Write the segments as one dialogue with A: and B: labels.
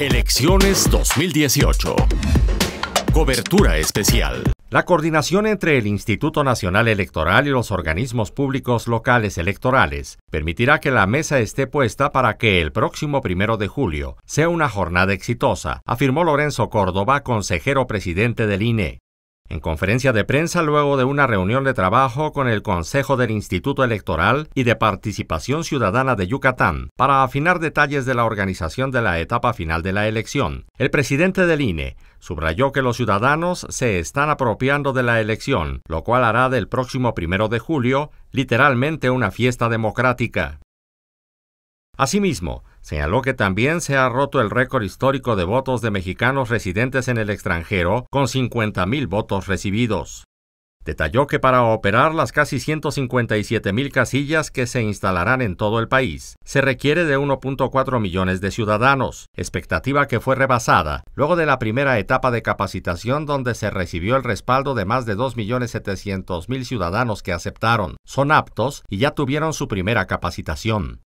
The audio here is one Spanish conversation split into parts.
A: Elecciones 2018. Cobertura especial. La coordinación entre el Instituto Nacional Electoral y los organismos públicos locales electorales permitirá que la mesa esté puesta para que el próximo primero de julio sea una jornada exitosa, afirmó Lorenzo Córdoba, consejero presidente del INE. En conferencia de prensa luego de una reunión de trabajo con el Consejo del Instituto Electoral y de Participación Ciudadana de Yucatán para afinar detalles de la organización de la etapa final de la elección, el presidente del INE subrayó que los ciudadanos se están apropiando de la elección, lo cual hará del próximo primero de julio literalmente una fiesta democrática. Asimismo, señaló que también se ha roto el récord histórico de votos de mexicanos residentes en el extranjero, con 50.000 votos recibidos. Detalló que para operar las casi 157.000 casillas que se instalarán en todo el país, se requiere de 1.4 millones de ciudadanos, expectativa que fue rebasada luego de la primera etapa de capacitación donde se recibió el respaldo de más de 2.700.000 ciudadanos que aceptaron, son aptos y ya tuvieron su primera capacitación.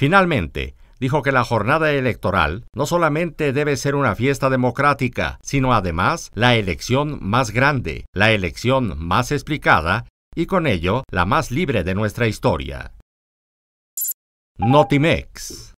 A: Finalmente, dijo que la jornada electoral no solamente debe ser una fiesta democrática, sino además la elección más grande, la elección más explicada y con ello la más libre de nuestra historia. Notimex